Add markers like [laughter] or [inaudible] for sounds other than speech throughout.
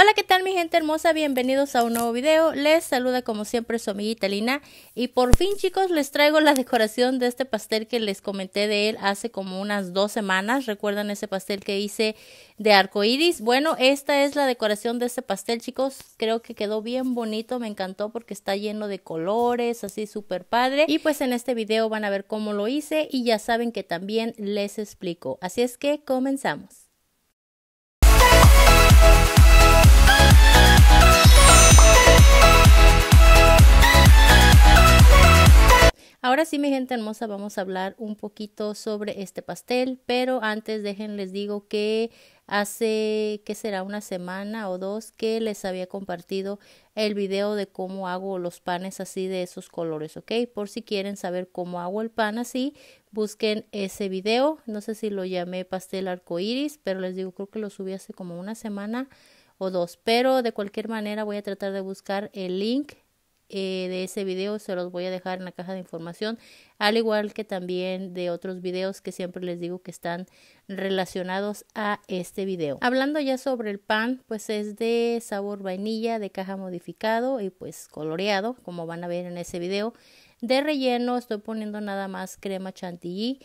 Hola, ¿qué tal mi gente hermosa? Bienvenidos a un nuevo video. Les saluda como siempre su amiguita Lina. Y por fin chicos les traigo la decoración de este pastel que les comenté de él hace como unas dos semanas. ¿Recuerdan ese pastel que hice de arco iris? Bueno, esta es la decoración de este pastel chicos. Creo que quedó bien bonito, me encantó porque está lleno de colores, así súper padre. Y pues en este video van a ver cómo lo hice y ya saben que también les explico. Así es que comenzamos. Ahora sí, mi gente hermosa, vamos a hablar un poquito sobre este pastel, pero antes les digo que hace que será una semana o dos que les había compartido el video de cómo hago los panes así de esos colores, ¿ok? Por si quieren saber cómo hago el pan así, busquen ese video. No sé si lo llamé pastel arcoíris, pero les digo, creo que lo subí hace como una semana o dos. Pero de cualquier manera voy a tratar de buscar el link eh, de ese video se los voy a dejar en la caja de información, al igual que también de otros videos que siempre les digo que están relacionados a este video. Hablando ya sobre el pan, pues es de sabor vainilla, de caja modificado y pues coloreado, como van a ver en ese video. De relleno estoy poniendo nada más crema chantilly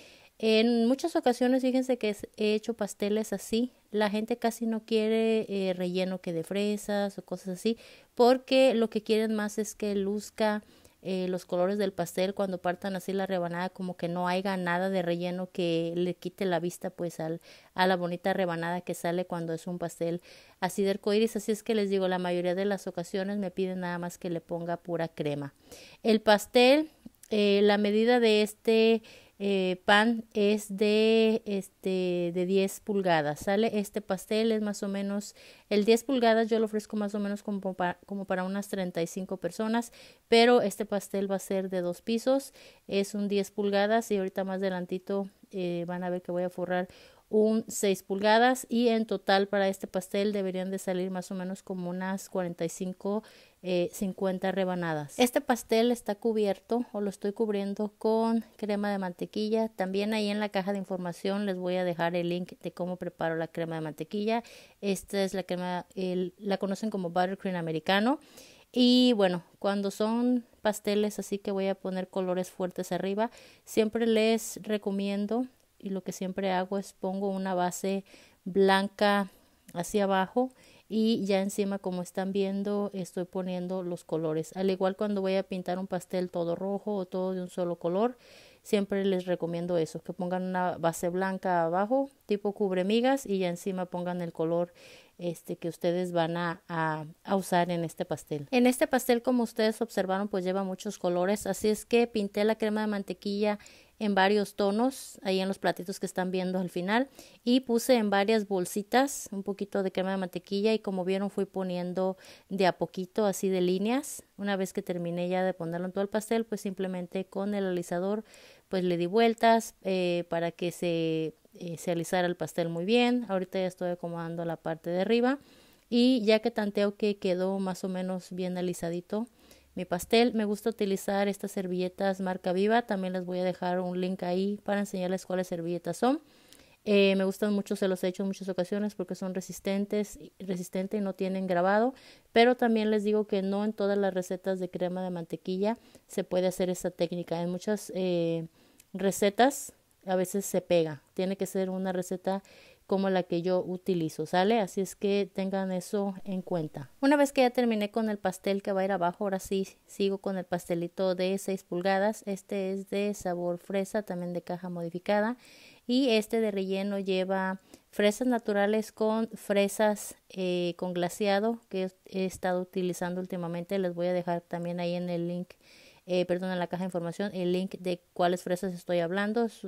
en muchas ocasiones, fíjense que he hecho pasteles así. La gente casi no quiere eh, relleno que de fresas o cosas así, porque lo que quieren más es que luzca eh, los colores del pastel cuando partan así la rebanada, como que no haya nada de relleno que le quite la vista pues a la bonita rebanada que sale cuando es un pastel así de arcoíris. Así es que les digo, la mayoría de las ocasiones me piden nada más que le ponga pura crema. El pastel, eh, la medida de este eh, pan es de, este, de 10 pulgadas, ¿sale? Este pastel es más o menos, el 10 pulgadas yo lo ofrezco más o menos como para, como para unas 35 personas, pero este pastel va a ser de dos pisos, es un 10 pulgadas y ahorita más adelantito eh, van a ver que voy a forrar un 6 pulgadas y en total para este pastel deberían de salir más o menos como unas 45 50 eh, rebanadas. Este pastel está cubierto o lo estoy cubriendo con crema de mantequilla. También ahí en la caja de información les voy a dejar el link de cómo preparo la crema de mantequilla. Esta es la crema, la conocen como buttercream americano. Y bueno, cuando son pasteles así que voy a poner colores fuertes arriba, siempre les recomiendo y lo que siempre hago es pongo una base blanca hacia abajo y ya encima como están viendo estoy poniendo los colores al igual cuando voy a pintar un pastel todo rojo o todo de un solo color siempre les recomiendo eso que pongan una base blanca abajo tipo cubre migas y ya encima pongan el color este que ustedes van a, a, a, usar en este pastel en este pastel como ustedes observaron pues lleva muchos colores así es que pinté la crema de mantequilla en varios tonos, ahí en los platitos que están viendo al final, y puse en varias bolsitas un poquito de crema de mantequilla y como vieron fui poniendo de a poquito así de líneas. Una vez que terminé ya de ponerlo en todo el pastel, pues simplemente con el alisador pues le di vueltas eh, para que se, eh, se alisara el pastel muy bien. Ahorita ya estoy acomodando la parte de arriba y ya que tanteo que quedó más o menos bien alisadito, mi pastel. Me gusta utilizar estas servilletas marca viva. También les voy a dejar un link ahí para enseñarles cuáles servilletas son. Eh, me gustan mucho, se los he hecho en muchas ocasiones porque son resistentes, resistente y no tienen grabado. Pero también les digo que no en todas las recetas de crema de mantequilla se puede hacer esta técnica. En muchas eh, recetas a veces se pega. Tiene que ser una receta como la que yo utilizo, ¿sale? Así es que tengan eso en cuenta. Una vez que ya terminé con el pastel que va a ir abajo, ahora sí sigo con el pastelito de 6 pulgadas. Este es de sabor fresa, también de caja modificada. Y este de relleno lleva fresas naturales con fresas eh, con glaseado que he estado utilizando últimamente. Les voy a dejar también ahí en el link eh, perdón, en la caja de información el link de cuáles fresas estoy hablando. Es,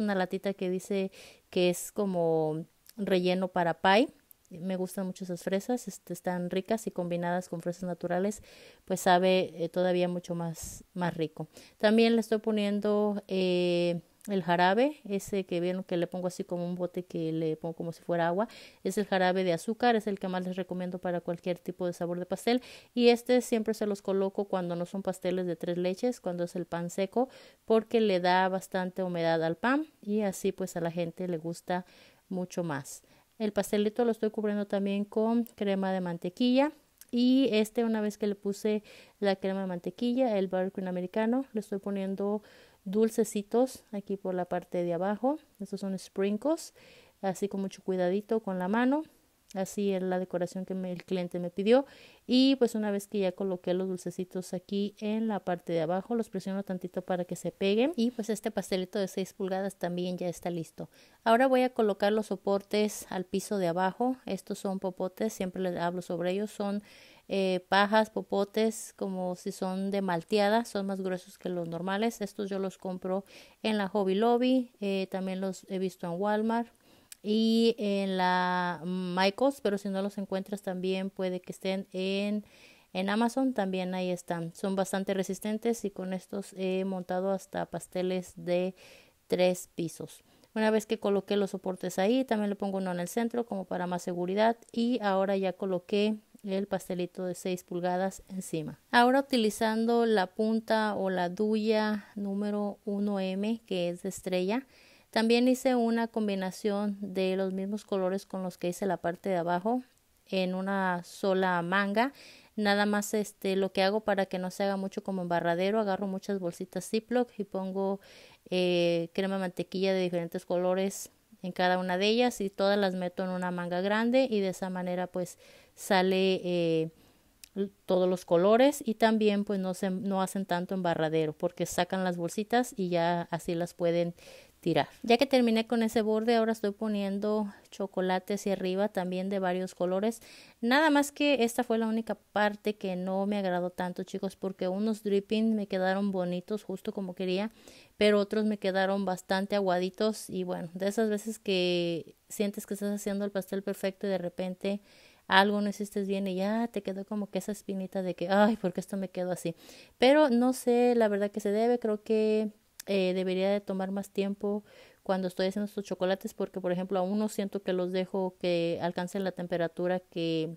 una latita que dice que es como relleno para pie. Me gustan mucho esas fresas, este, están ricas y combinadas con fresas naturales, pues sabe eh, todavía mucho más, más rico. También le estoy poniendo eh, el jarabe, ese que vieron que le pongo así como un bote que le pongo como si fuera agua, es el jarabe de azúcar, es el que más les recomiendo para cualquier tipo de sabor de pastel y este siempre se los coloco cuando no son pasteles de tres leches, cuando es el pan seco, porque le da bastante humedad al pan y así pues a la gente le gusta mucho más. El pastelito lo estoy cubriendo también con crema de mantequilla y este una vez que le puse la crema de mantequilla, el buttercream americano, le estoy poniendo dulcecitos aquí por la parte de abajo. Estos son sprinkles, así con mucho cuidadito con la mano. Así es la decoración que el cliente me pidió. Y pues una vez que ya coloqué los dulcecitos aquí en la parte de abajo, los presiono tantito para que se peguen. Y pues este pastelito de 6 pulgadas también ya está listo. Ahora voy a colocar los soportes al piso de abajo. Estos son popotes, siempre les hablo sobre ellos. Son eh, pajas, popotes, como si son de malteada, son más gruesos que los normales. Estos yo los compro en la Hobby Lobby, eh, también los he visto en Walmart y en la Michaels, pero si no los encuentras también puede que estén en, en Amazon, también ahí están. Son bastante resistentes y con estos he montado hasta pasteles de tres pisos. Una vez que coloqué los soportes ahí, también le pongo uno en el centro como para más seguridad y ahora ya coloqué el pastelito de 6 pulgadas encima. Ahora utilizando la punta o la duya número 1M que es de estrella, también hice una combinación de los mismos colores con los que hice la parte de abajo en una sola manga. Nada más este lo que hago para que no se haga mucho como embarradero, agarro muchas bolsitas Ziploc y pongo eh, crema mantequilla de diferentes colores en cada una de ellas y todas las meto en una manga grande y de esa manera pues sale eh, todos los colores y también pues no, se, no hacen tanto embarradero porque sacan las bolsitas y ya así las pueden tirar. Ya que terminé con ese borde, ahora estoy poniendo chocolate hacia arriba también de varios colores. Nada más que esta fue la única parte que no me agradó tanto, chicos, porque unos dripping me quedaron bonitos justo como quería, pero otros me quedaron bastante aguaditos y bueno, de esas veces que sientes que estás haciendo el pastel perfecto y de repente algo no hiciste bien y ya te quedó como que esa espinita de que, ay, porque esto me quedó así. Pero no sé, la verdad que se debe, creo que eh, debería de tomar más tiempo cuando estoy haciendo estos chocolates porque por ejemplo aún no siento que los dejo que alcancen la temperatura que,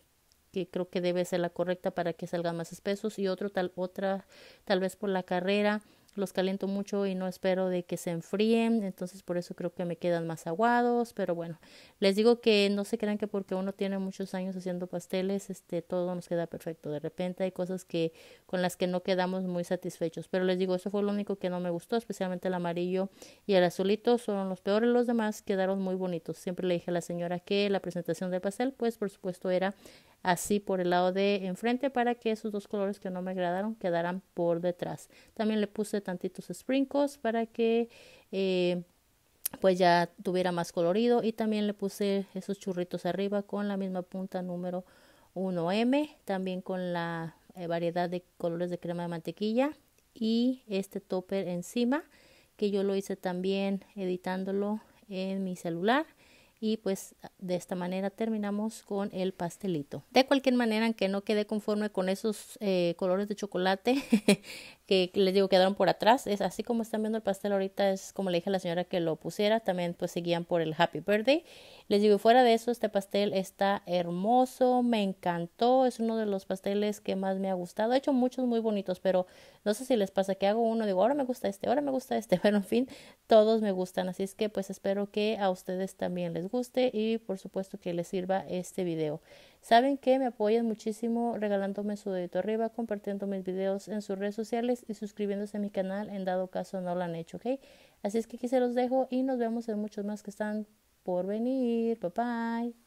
que creo que debe ser la correcta para que salgan más espesos y otro tal otra tal vez por la carrera los caliento mucho y no espero de que se enfríen, entonces por eso creo que me quedan más aguados, pero bueno, les digo que no se crean que porque uno tiene muchos años haciendo pasteles, este todo nos queda perfecto. De repente hay cosas que con las que no quedamos muy satisfechos, pero les digo, eso fue lo único que no me gustó, especialmente el amarillo y el azulito son los peores, los demás quedaron muy bonitos. Siempre le dije a la señora que la presentación del pastel pues por supuesto era así por el lado de enfrente para que esos dos colores que no me agradaron quedaran por detrás. También le puse tantitos sprinkles para que eh, pues ya tuviera más colorido y también le puse esos churritos arriba con la misma punta número 1M, también con la eh, variedad de colores de crema de mantequilla y este topper encima que yo lo hice también editándolo en mi celular y pues de esta manera terminamos con el pastelito. De cualquier manera, aunque no quede conforme con esos eh, colores de chocolate, [laughs] que les digo quedaron por atrás. Es así como están viendo el pastel ahorita, es como le dije a la señora que lo pusiera, también pues seguían por el Happy Birthday. Les digo, fuera de eso, este pastel está hermoso, me encantó, es uno de los pasteles que más me ha gustado. He hecho muchos muy bonitos, pero no sé si les pasa que hago uno, digo, ahora me gusta este, ahora me gusta este, [laughs] pero en fin, todos me gustan, así es que pues espero que a ustedes también les guste y por supuesto que les sirva este video. Saben que me apoyan muchísimo regalándome su dedito arriba, compartiendo mis videos en sus redes sociales y suscribiéndose a mi canal en dado caso no lo han hecho, ¿ok? Así es que aquí se los dejo y nos vemos en muchos más que están por venir. Bye bye.